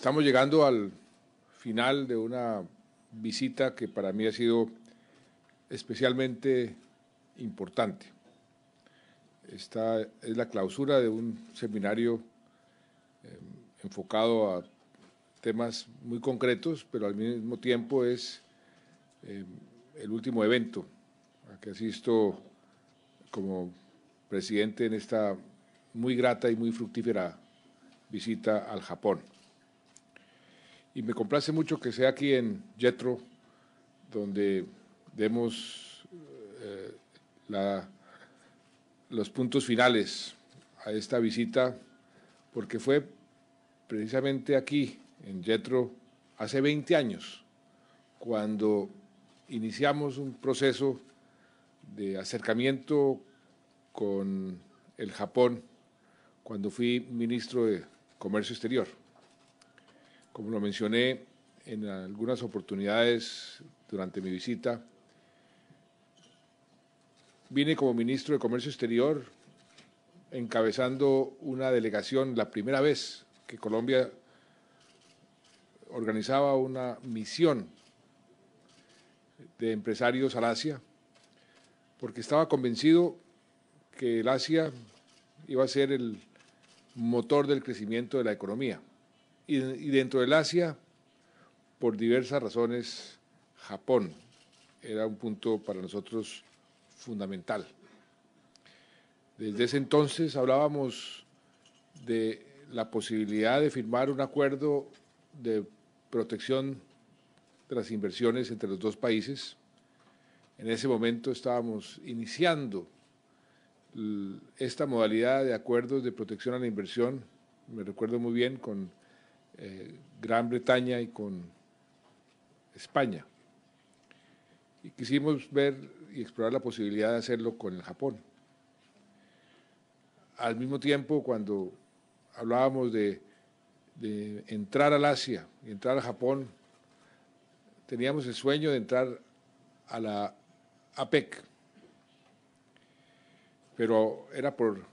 Estamos llegando al final de una visita que para mí ha sido especialmente importante. Esta es la clausura de un seminario eh, enfocado a temas muy concretos, pero al mismo tiempo es eh, el último evento a que asisto como presidente en esta muy grata y muy fructífera visita al Japón y me complace mucho que sea aquí en JETRO donde demos eh, los puntos finales a esta visita, porque fue precisamente aquí, en JETRO hace 20 años, cuando iniciamos un proceso de acercamiento con el Japón, cuando fui ministro de Comercio Exterior. Como lo mencioné en algunas oportunidades durante mi visita, vine como ministro de Comercio Exterior encabezando una delegación, la primera vez que Colombia organizaba una misión de empresarios al Asia, porque estaba convencido que el Asia iba a ser el motor del crecimiento de la economía y, dentro del Asia, por diversas razones, Japón era un punto para nosotros fundamental. Desde ese entonces hablábamos de la posibilidad de firmar un acuerdo de protección de las inversiones entre los dos países. En ese momento estábamos iniciando esta modalidad de acuerdos de protección a la inversión, me recuerdo muy bien, con eh, Gran Bretaña y con España. Y quisimos ver y explorar la posibilidad de hacerlo con el Japón. Al mismo tiempo, cuando hablábamos de, de entrar al Asia y entrar al Japón, teníamos el sueño de entrar a la APEC, pero era por,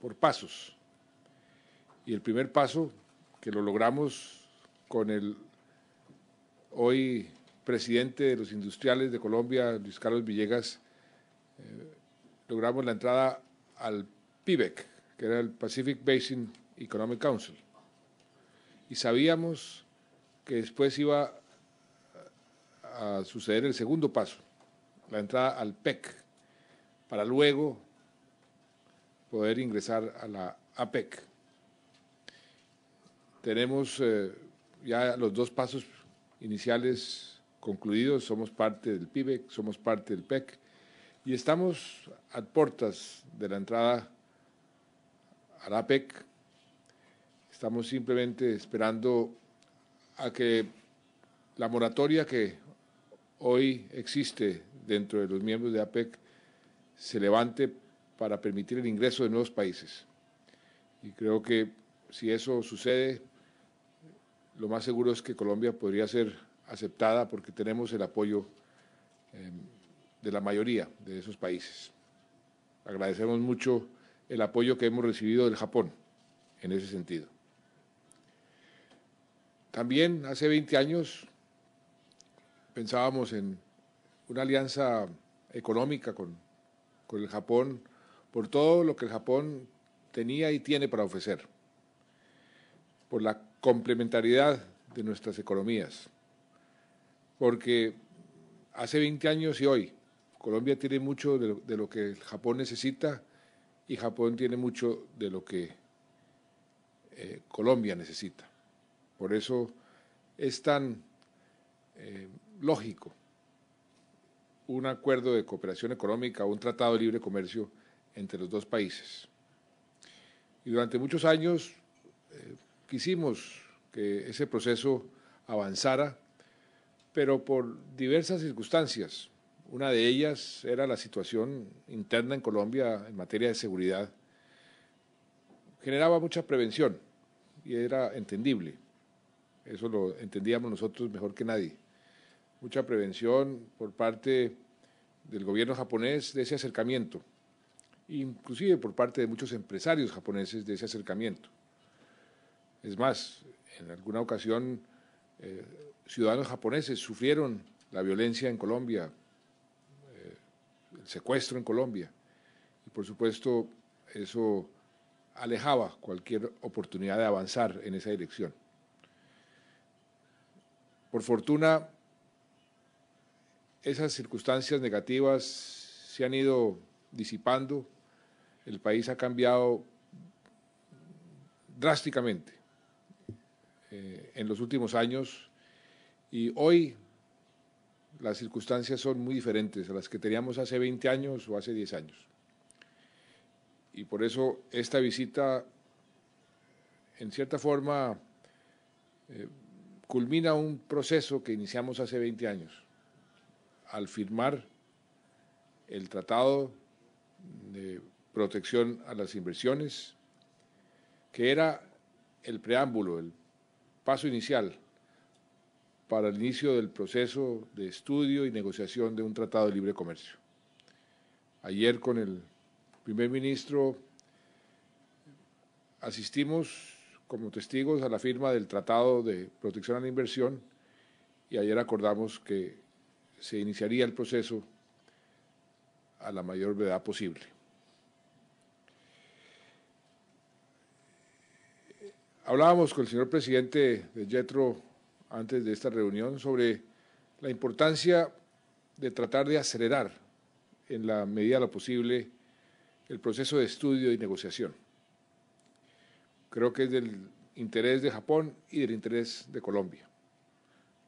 por pasos. Y el primer paso que lo logramos con el hoy presidente de los industriales de Colombia, Luis Carlos Villegas, eh, logramos la entrada al PIBEC, que era el Pacific Basin Economic Council. Y sabíamos que después iba a suceder el segundo paso, la entrada al PEC, para luego poder ingresar a la APEC. Tenemos eh, ya los dos pasos iniciales concluidos, somos parte del PIBEC, somos parte del PEC y estamos a puertas de la entrada a APEC, Estamos simplemente esperando a que la moratoria que hoy existe dentro de los miembros de APEC se levante para permitir el ingreso de nuevos países. Y creo que si eso sucede, lo más seguro es que Colombia podría ser aceptada porque tenemos el apoyo em, de la mayoría de esos países. Agradecemos mucho el apoyo que hemos recibido del Japón en ese sentido. También hace 20 años pensábamos en una alianza económica con, con el Japón por todo lo que el Japón tenía y tiene para ofrecer, por la complementariedad de nuestras economías. Porque hace 20 años y hoy, Colombia tiene mucho de lo, que el que Japón necesita y Japón tiene mucho de lo que eh, Colombia necesita. Por eso es tan eh, lógico un acuerdo de cooperación económica, un tratado de libre comercio entre los dos países. Y durante muchos años eh, quisimos que ese proceso avanzara, pero por diversas circunstancias. Una de ellas era la situación interna en Colombia en materia de seguridad. Generaba mucha prevención y era entendible. Eso lo entendíamos nosotros mejor que nadie. Mucha prevención por parte del gobierno japonés de ese acercamiento, inclusive por parte de muchos empresarios japoneses de ese acercamiento. Es más, en alguna ocasión eh, ciudadanos japoneses sufrieron la violencia en Colombia, eh, el secuestro en Colombia. Y por supuesto eso alejaba cualquier oportunidad de avanzar en esa dirección. Por fortuna, esas circunstancias negativas se han ido disipando, el país ha cambiado drásticamente eh, en los últimos años y hoy las circunstancias son muy diferentes a las que teníamos hace 20 años o hace 10 años. Y por eso esta visita, en cierta forma, eh, culmina un proceso que iniciamos hace 20 años, al firmar el Tratado de Protección a las Inversiones, que era el preámbulo, el paso inicial para el inicio del proceso de estudio y negociación de un tratado de libre comercio. Ayer con el primer ministro asistimos como testigos a la firma del Tratado de Protección a la Inversión y ayer acordamos que se iniciaría el proceso a la mayor brevedad posible. Hablábamos con el señor presidente de JETRO antes de esta reunión sobre la importancia de tratar de acelerar en la medida de lo posible el proceso de estudio y negociación. Creo que es del interés de Japón y del interés de Colombia.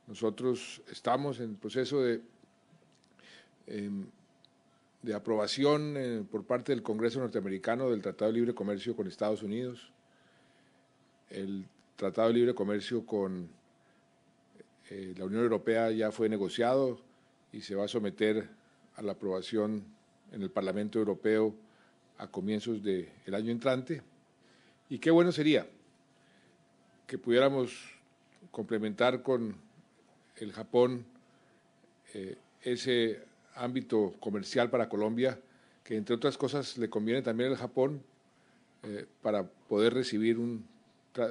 Nosotros estamos en el proceso de, em, aprobación eh, por parte del Congreso norteamericano del Tratado de Libre Comercio con Estados Unidos el Tratado de Libre Comercio con eh, la Unión Europea ya fue negociado y se va a someter a la aprobación en el Parlamento Europeo a comienzos del año entrante. Y qué bueno sería que pudiéramos complementar con el Japón eh, ese ámbito comercial para Colombia, que entre otras cosas le conviene también al Japón eh, para poder recibir un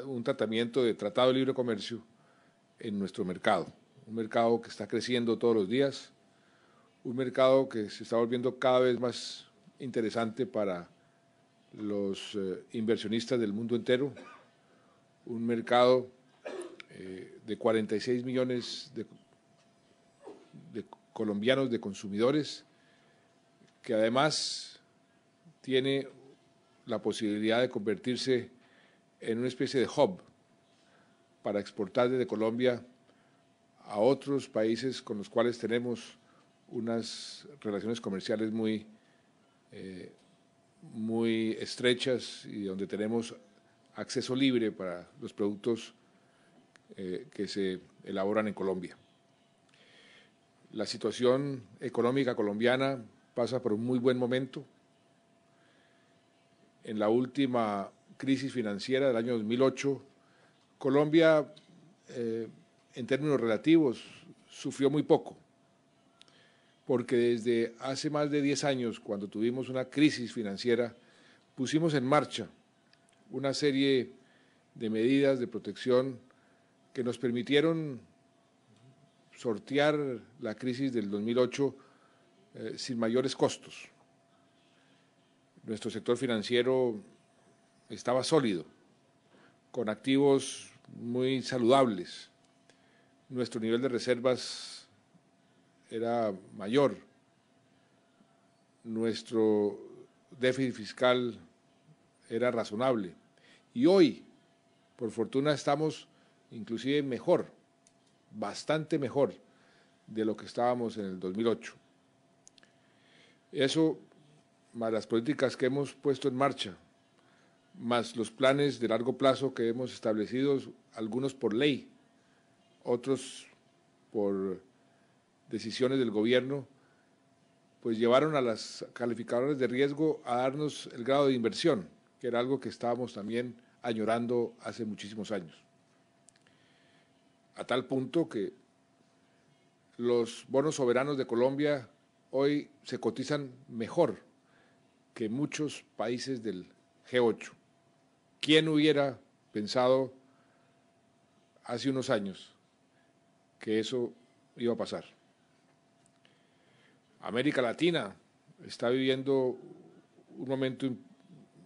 un tratamiento de tratado de libre comercio en nuestro mercado. Un mercado que está creciendo todos los días, un mercado que se está volviendo cada vez más interesante para los eh, inversionistas del mundo entero, un mercado eh, de 46 millones de, de colombianos, de consumidores, que además tiene la posibilidad de convertirse en una especie de hub para exportar desde Colombia a otros países con los cuales tenemos unas relaciones comerciales muy, eh, muy estrechas y donde tenemos acceso libre para los productos eh, que se elaboran en Colombia. La situación económica colombiana pasa por un muy buen momento. En la última crisis financiera del año 2008, Colombia, eh, en términos relativos, sufrió muy poco, porque desde hace más de 10 años, cuando tuvimos una crisis financiera, pusimos en marcha una serie de medidas de protección que nos permitieron sortear la crisis del 2008 eh, sin mayores costos. Nuestro sector financiero estaba sólido, con activos muy saludables. Nuestro nivel de reservas era mayor. Nuestro déficit fiscal era razonable. Y hoy, por fortuna, estamos inclusive mejor, bastante mejor de lo que estábamos en el 2008. Eso, más las políticas que hemos puesto en marcha más los planes de largo plazo que hemos establecido, algunos por ley, otros por decisiones del gobierno, pues llevaron a las calificadoras de riesgo a darnos el grado de inversión, que era algo que estábamos también añorando hace muchísimos años. A tal punto que los bonos soberanos de Colombia hoy se cotizan mejor que muchos países del G8. ¿Quién hubiera pensado hace unos años que eso iba a pasar? América Latina está viviendo un momento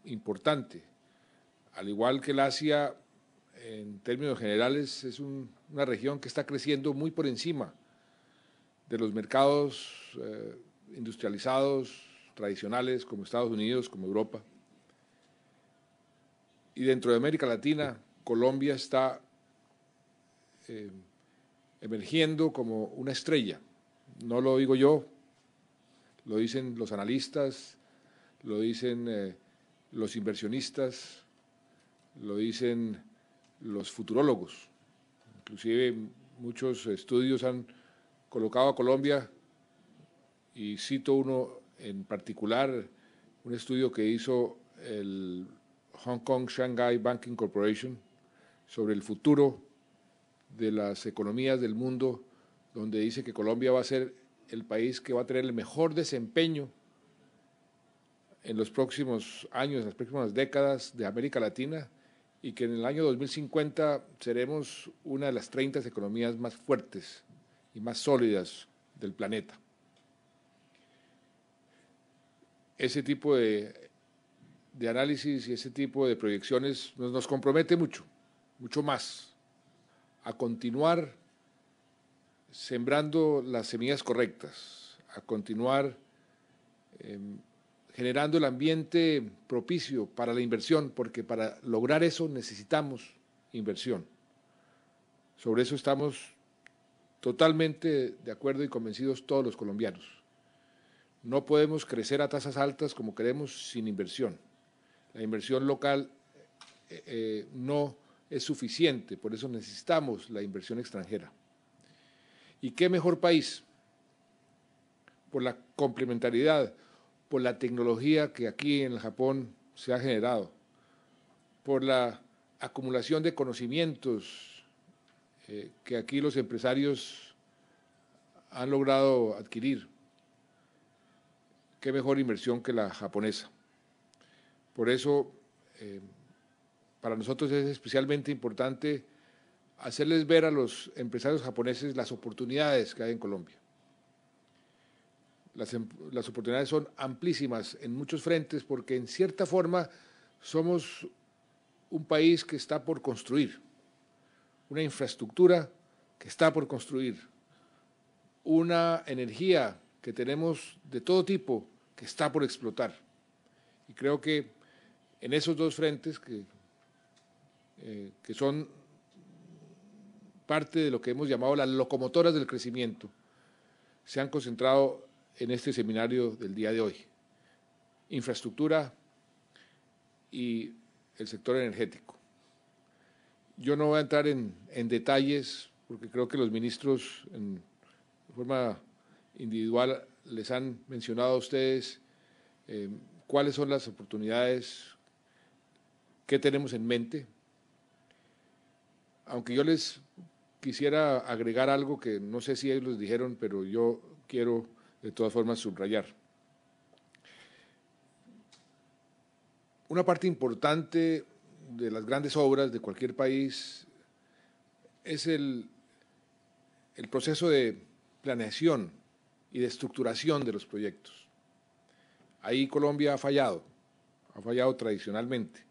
importante, al igual que el Asia, en términos generales, es una región que está creciendo muy por encima de los mercados eh, industrializados tradicionales como Estados Unidos, como Europa. Y dentro de América Latina, Colombia está eh, emergiendo como una estrella. No lo digo yo, lo dicen los analistas, lo dicen eh, los inversionistas, lo dicen los futurólogos. Inclusive muchos estudios han colocado a Colombia, y cito uno en particular, un estudio que hizo el Hong Kong Shanghai Banking Corporation sobre el futuro de las economías del mundo, donde dice que Colombia va a ser el país que va a tener el mejor desempeño en los próximos años, en las próximas décadas de América Latina y que en el año 2050 seremos una de las 30 economías más fuertes y más sólidas del planeta. Ese tipo de de análisis y ese tipo de proyecciones nos, compromete mucho, mucho más, a continuar sembrando las semillas correctas, a continuar em, generando el ambiente propicio para la inversión, porque para lograr eso necesitamos inversión. Sobre eso estamos totalmente de acuerdo y convencidos todos los colombianos. No podemos crecer a tasas altas como queremos sin inversión. La inversión local eh, eh, no es suficiente, por eso necesitamos la inversión extranjera. ¿Y qué mejor país? Por la complementariedad, por la tecnología que aquí en Japón se ha generado, por la acumulación de conocimientos eh, que aquí los empresarios han logrado adquirir. Qué mejor inversión que la japonesa. Por eso, eh, para nosotros es especialmente importante hacerles ver a los empresarios japoneses las oportunidades que hay en Colombia. Las, em-, las, oportunidades son amplísimas en muchos frentes porque en cierta forma somos un país que está por construir, una infraestructura que está por construir, una energía que tenemos de todo tipo que está por explotar. Y creo que en esos dos frentes eh, que, son parte de lo que hemos llamado las locomotoras del crecimiento, se han concentrado en este seminario del día de hoy. Infraestructura y el sector energético. Yo no voy a entrar en, detalles porque creo que los ministros en forma individual les han mencionado a ustedes eh, cuáles son las oportunidades, qué tenemos en mente. Aunque yo les quisiera agregar algo que no sé si ellos dijeron, pero yo quiero de todas formas subrayar. Una parte importante de las grandes obras de cualquier país es el, el proceso de planeación y de estructuración de los proyectos. Ahí Colombia ha fallado, ha fallado tradicionalmente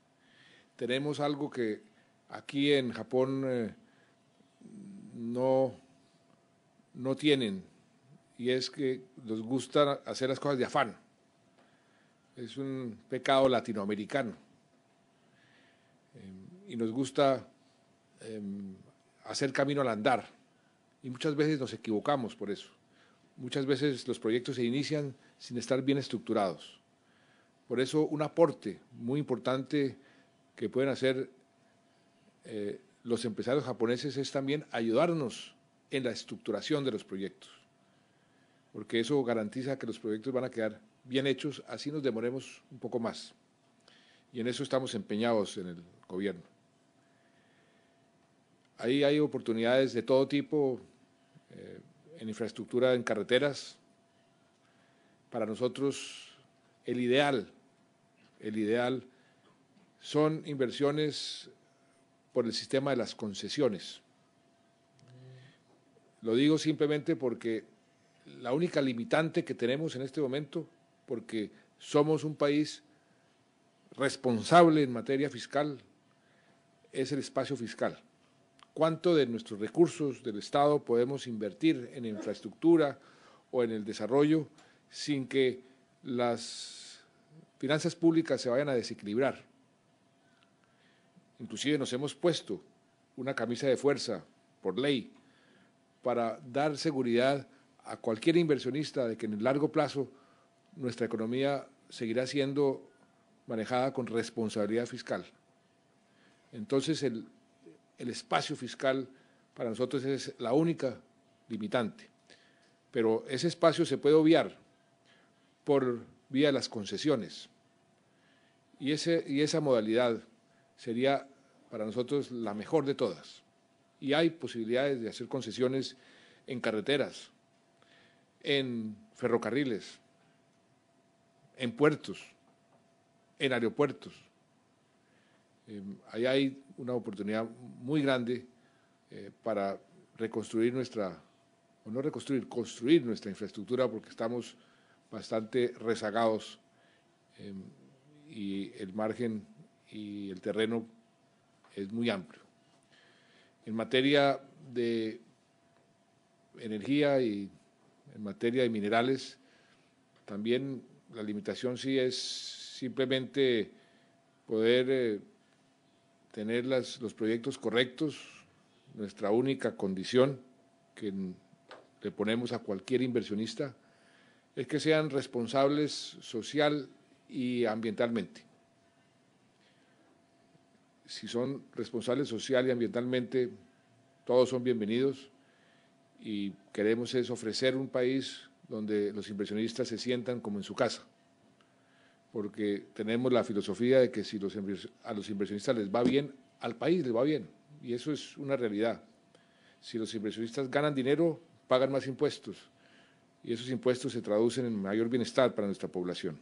tenemos algo que aquí en Japón eh, no, no tienen, y es que nos gusta hacer las cosas de afán. Es un pecado latinoamericano. Em, y nos gusta em, hacer camino al andar. Y muchas veces nos equivocamos por eso. Muchas veces los proyectos se inician sin estar bien estructurados. Por eso un aporte muy importante que pueden hacer eh, los empresarios japoneses es también ayudarnos en la estructuración de los proyectos, porque eso garantiza que los proyectos van a quedar bien hechos, así nos demoremos un poco más. Y en eso estamos empeñados en el gobierno. Ahí hay oportunidades de todo tipo, eh, en infraestructura, en carreteras. Para nosotros, el ideal, el ideal son inversiones por el sistema de las concesiones. Lo digo simplemente porque la única limitante que tenemos en este momento, porque somos un país responsable en materia fiscal, es el espacio fiscal. ¿Cuánto de nuestros recursos del Estado podemos invertir en infraestructura o en el desarrollo sin que las finanzas públicas se vayan a desequilibrar? Inclusive nos hemos puesto una camisa de fuerza por ley para dar seguridad a cualquier inversionista de que en el largo plazo nuestra economía seguirá siendo manejada con responsabilidad fiscal. Entonces el, espacio fiscal para nosotros es la única limitante. Pero ese espacio se puede obviar por vía de las concesiones. Y, ese, y esa modalidad sería para nosotros la mejor de todas. Y hay posibilidades de hacer concesiones en carreteras, en ferrocarriles, en puertos, en aeropuertos. Em, ahí hay una oportunidad muy grande eh, para reconstruir nuestra, o no reconstruir, construir nuestra infraestructura porque estamos bastante rezagados em, y el margen y el terreno es muy amplio. En materia de energía y en materia de minerales, también la limitación sí es simplemente poder eh, tener los proyectos correctos, nuestra única condición que le ponemos a cualquier inversionista es que sean responsables social y ambientalmente si son responsables social y ambientalmente, todos son bienvenidos y queremos es ofrecer un país donde los inversionistas se sientan como en su casa, porque tenemos la filosofía de que si a los inversionistas les va bien, al país les va bien, y eso es una realidad. Si los inversionistas ganan dinero, pagan más impuestos, y esos impuestos se traducen en mayor bienestar para nuestra población,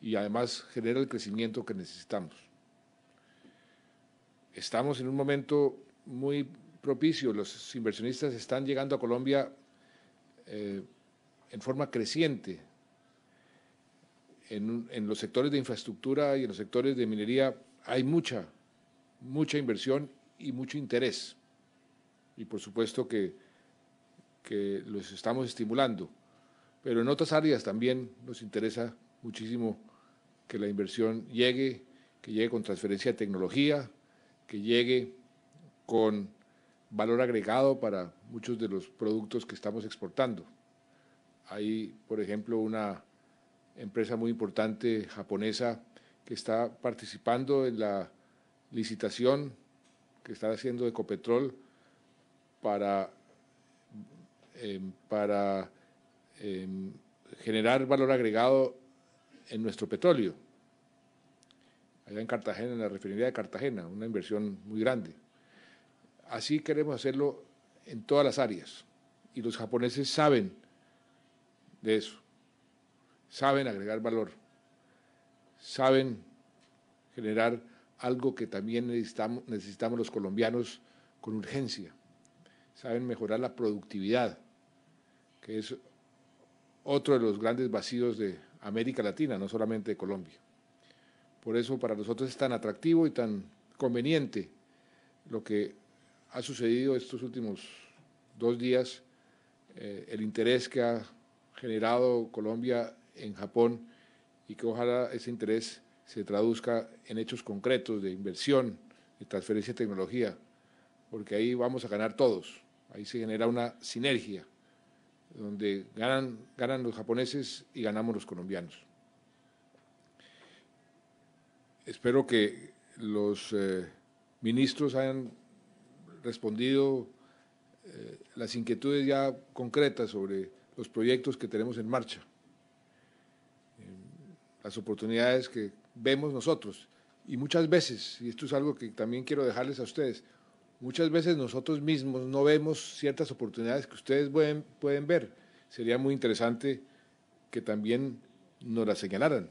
y además genera el crecimiento que necesitamos estamos en un momento muy propicio. Los inversionistas están llegando a Colombia eh, en forma creciente. En, los sectores de infraestructura y en los sectores de minería hay mucha, mucha inversión y mucho interés. Y por supuesto que los estamos estimulando. Pero en otras áreas también nos interesa muchísimo que la inversión llegue, que llegue con transferencia de tecnología, que llegue con valor agregado para muchos de los productos que estamos exportando. Hay, por ejemplo, una empresa muy importante japonesa que está participando en la licitación que está haciendo Ecopetrol para, em, para em, generar valor agregado en nuestro petróleo allá en Cartagena, en la refinería de Cartagena, una inversión muy grande. Así queremos hacerlo en todas las áreas y los japoneses saben de eso, saben agregar valor, saben generar algo que también necesitamos, necesitamos los colombianos con urgencia, saben mejorar la productividad, que es otro de los grandes vacíos de América Latina, no solamente de Colombia. Por eso para nosotros es tan atractivo y tan conveniente lo que ha sucedido estos últimos dos días, eh, el interés que ha generado Colombia en Japón y que ojalá ese interés se traduzca en hechos concretos de inversión, de transferencia de tecnología, porque ahí vamos a ganar todos, ahí se genera una sinergia, donde ganan, ganan los japoneses y ganamos los colombianos espero que los eh, ministros hayan respondido eh, las inquietudes ya concretas sobre los proyectos que tenemos en marcha, eh, las oportunidades que vemos nosotros. Y muchas veces, y esto es algo que también quiero dejarles a ustedes, muchas veces nosotros mismos no vemos ciertas oportunidades que ustedes pueden, pueden ver. Sería muy interesante que también nos las señalaran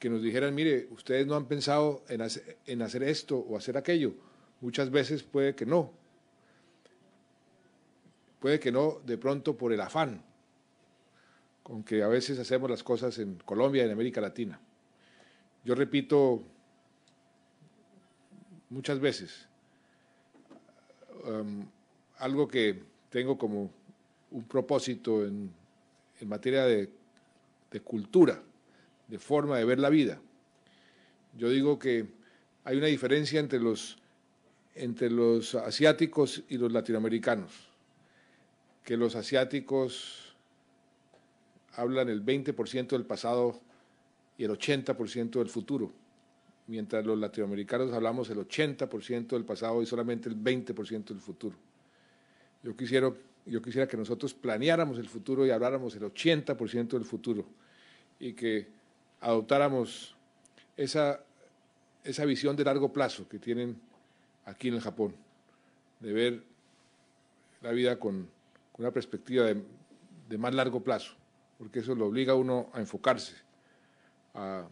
que nos dijeran, mire, ustedes no han pensado en, hacer esto o hacer aquello. Muchas veces puede que no. Puede que no, de pronto por el afán con que a veces hacemos las cosas en Colombia, y en América Latina. Yo repito muchas veces um, algo que tengo como un propósito en, materia de cultura de forma de ver la vida. Yo digo que hay una diferencia entre los, entre los asiáticos y los latinoamericanos, que los asiáticos hablan el 20% del pasado y el 80% del futuro, mientras los latinoamericanos hablamos el 80% del pasado y solamente el 20% del futuro. Yo quisiera, yo quisiera que nosotros planeáramos el futuro y habláramos el 80% del futuro y que adoptáramos esa, visión de largo plazo que tienen aquí en el Japón, de ver la vida con, una perspectiva de, más largo plazo, porque eso lo obliga a uno a enfocarse, a,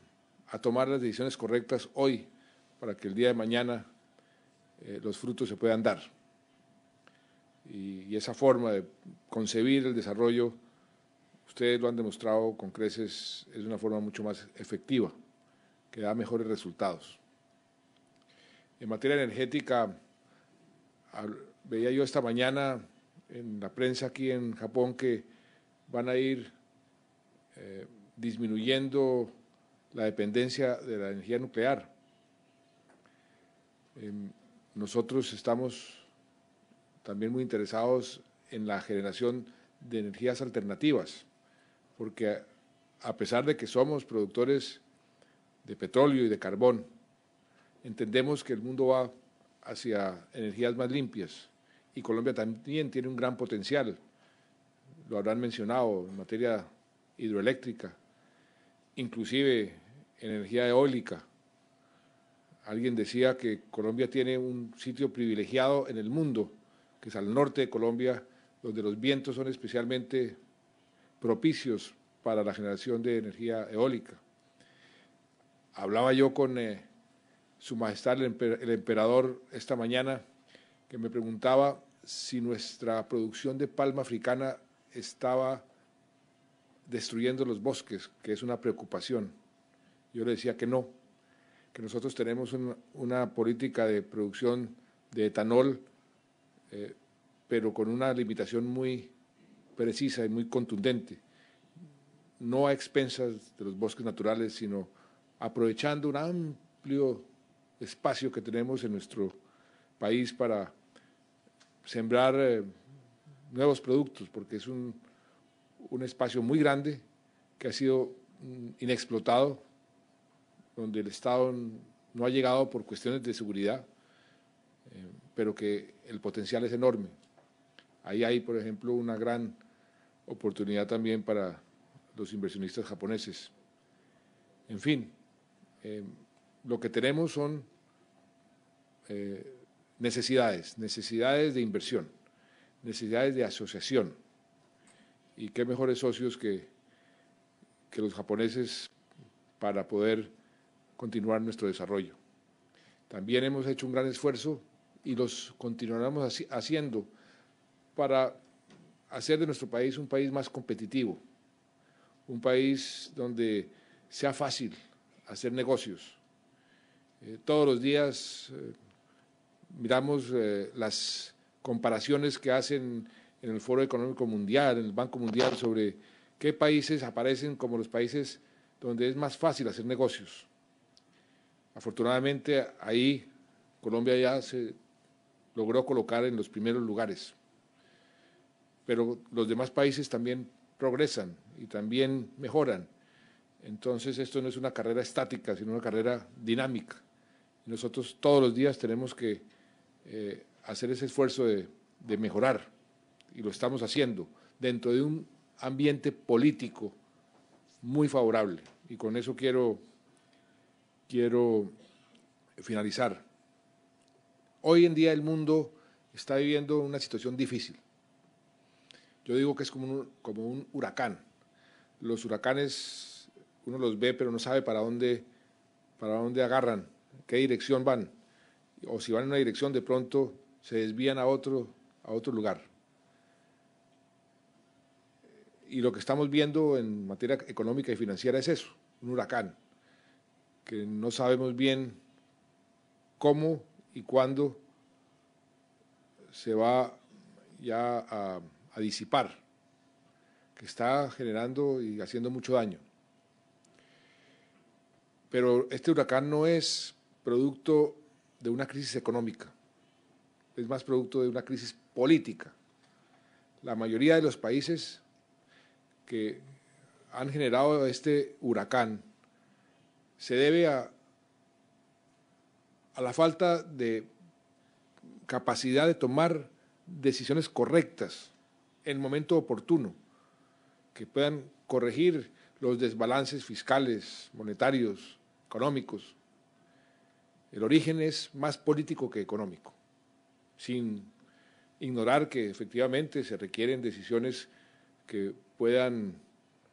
tomar las decisiones correctas hoy para que el día de mañana eh, los frutos se puedan dar. y esa forma de concebir el desarrollo Ustedes lo han demostrado con creces, es una forma mucho más efectiva, que da mejores resultados. En materia energética, veía yo esta mañana en la prensa aquí en Japón que van a ir eh, disminuyendo la dependencia de la energía nuclear. Em, nosotros estamos también muy interesados en la generación de energías alternativas porque a pesar de que somos productores de petróleo y de carbón, entendemos que el mundo va hacia energías más limpias y Colombia también tiene un gran potencial, lo habrán mencionado, en materia hidroeléctrica, inclusive energía eólica. Alguien decía que Colombia tiene un sitio privilegiado en el mundo, que es al norte de Colombia, donde los vientos son especialmente propicios para la generación de energía eólica. Hablaba yo con eh, Su Majestad el, Emperador esta mañana, que me preguntaba si nuestra producción de palma africana estaba destruyendo los bosques, que es una preocupación. Yo le decía que no, que nosotros tenemos una política de producción de etanol, eh, pero con una limitación muy precisa y muy contundente, no a expensas de los bosques naturales, sino aprovechando un amplio espacio que tenemos en nuestro país para sembrar eh, nuevos productos, porque es un, un espacio muy grande que ha sido mm, inexplotado, donde el Estado no ha llegado por cuestiones de seguridad, eh, pero que el potencial es enorme. Ahí hay, por ejemplo, una gran oportunidad también para los inversionistas japoneses. En fin, eh, lo que tenemos son eh, necesidades, necesidades de inversión, necesidades de asociación. Y qué mejores socios que, que los japoneses para poder continuar nuestro desarrollo. También hemos hecho un gran esfuerzo y los continuaremos haciendo para hacer de nuestro país un país más competitivo, un país donde sea fácil hacer negocios. Eh, todos los días eh, miramos eh, las comparaciones que hacen en el Foro Económico Mundial, en el Banco Mundial, sobre qué países aparecen como los países donde es más fácil hacer negocios. Afortunadamente ahí Colombia ya se logró colocar en los primeros lugares pero los demás países también progresan y también mejoran. Entonces esto no es una carrera estática, sino una carrera dinámica. Nosotros todos los días tenemos que eh, hacer ese esfuerzo de, de mejorar y lo estamos haciendo dentro de un ambiente político muy favorable. Y con eso quiero, quiero finalizar. Hoy en día el mundo está viviendo una situación difícil yo digo que es como un, huracán. Los huracanes uno los ve pero no sabe para dónde, para dónde agarran, qué dirección van. O si van en una dirección de pronto se desvían a otro, a otro lugar. Y lo que estamos viendo en materia económica y financiera es eso, un huracán, que no sabemos bien cómo y cuándo se va ya a disipar, que está generando y haciendo mucho daño. Pero este huracán no es producto de una crisis económica, es más producto de una crisis política. La mayoría de los países que han generado este huracán se debe a, a la falta de capacidad de tomar decisiones correctas el momento oportuno, que puedan corregir los desbalances fiscales, monetarios, económicos. El origen es más político que económico, sin ignorar que efectivamente se requieren decisiones que puedan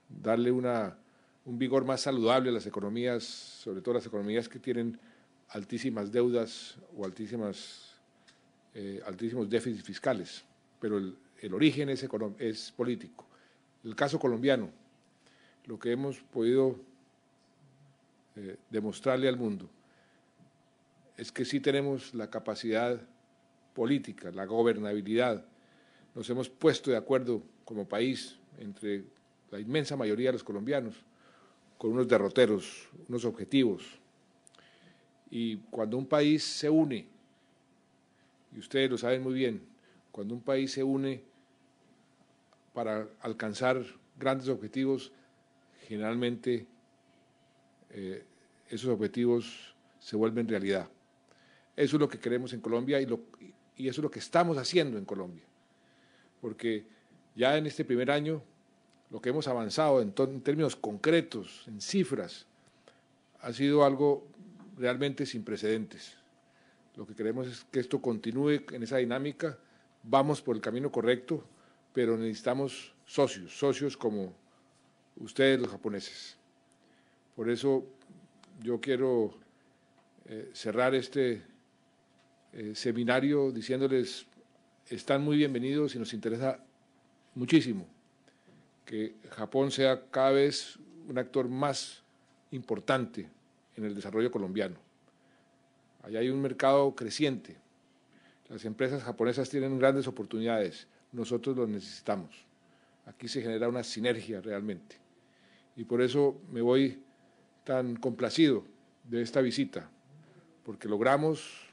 darle un vigor más saludable a las economías, sobre todo las economías que tienen altísimas deudas o altísimas, eh, altísimos déficits fiscales. Pero el, el origen es, es político. El caso colombiano, lo que hemos podido eh, demostrarle al mundo es que sí tenemos la capacidad política, la gobernabilidad. Nos hemos puesto de acuerdo como país entre la inmensa mayoría de los colombianos con unos derroteros, unos objetivos. Y cuando un país se une, y ustedes lo saben muy bien, cuando un país se une para alcanzar grandes objetivos, generalmente eh, esos objetivos se vuelven realidad. Eso es lo que queremos en Colombia y, eso es lo que estamos haciendo en Colombia. Porque ya en este primer año, lo que hemos avanzado en términos concretos, en cifras, ha sido algo realmente sin precedentes. Lo que queremos es que esto continúe en esa dinámica vamos por el camino correcto, pero necesitamos socios, socios como ustedes los japoneses. Por eso yo quiero eh, cerrar este eh, seminario diciéndoles, están muy bienvenidos y nos interesa muchísimo que Japón sea cada vez un actor más importante en el desarrollo colombiano. Allá hay un mercado creciente las empresas japonesas tienen grandes oportunidades, nosotros los necesitamos. Aquí se genera una sinergia realmente. Y por eso me voy tan complacido de esta visita, porque logramos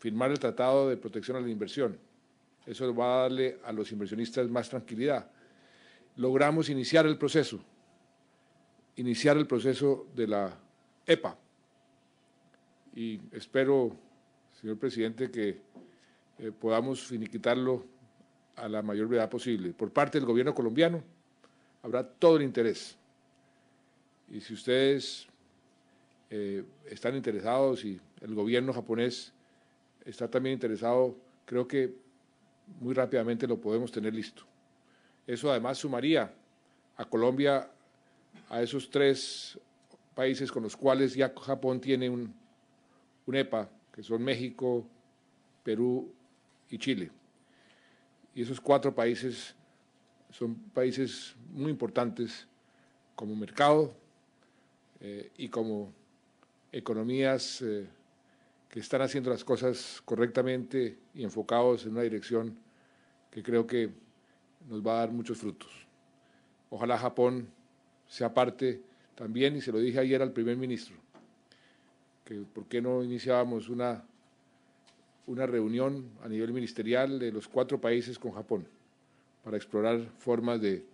firmar el Tratado de Protección a la Inversión. Eso va a darle a los inversionistas más tranquilidad. Logramos iniciar el proceso, iniciar el proceso de la EPA. Y espero, señor presidente, que eh, podamos finiquitarlo a la mayor brevedad posible. Por parte del gobierno colombiano habrá todo el interés. Y si ustedes eh, están interesados y el gobierno japonés está también interesado, creo que muy rápidamente lo podemos tener listo. Eso además sumaría a Colombia a esos tres países con los cuales ya Japón tiene un, un EPA, que son México, Perú y Chile. Y esos cuatro países son países muy importantes como mercado eh, y como economías eh, que están haciendo las cosas correctamente y enfocados en una dirección que creo que nos va a dar muchos frutos. Ojalá Japón sea parte también, y se lo dije ayer al primer ministro, que por qué no iniciábamos una una reunión a nivel ministerial de los cuatro países con Japón para explorar formas de,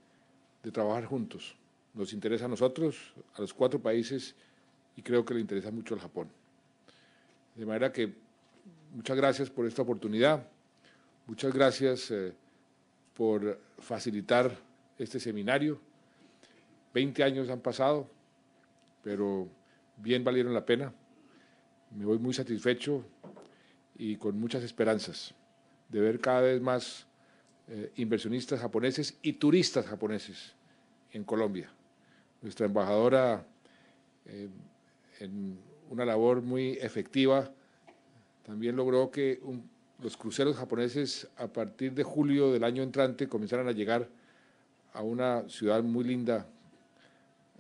trabajar juntos. Nos interesa a nosotros, a los cuatro países, y creo que le interesa mucho al Japón. De manera que muchas gracias por esta oportunidad, muchas gracias eh, por facilitar este seminario. Veinte años han pasado, pero bien valieron la pena. Me voy muy satisfecho y con muchas esperanzas de ver cada vez más eh, inversionistas japoneses y turistas japoneses en Colombia. Nuestra embajadora, eh, en una labor muy efectiva, también logró que los cruceros japoneses a partir de julio del año entrante comenzaran a llegar a una ciudad muy linda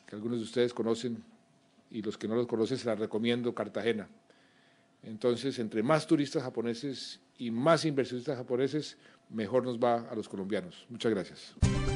que algunos de ustedes conocen y los que no los conocen se la recomiendo, Cartagena. Entonces, entre más turistas japoneses y más inversionistas japoneses, mejor nos va a los colombianos. Muchas gracias.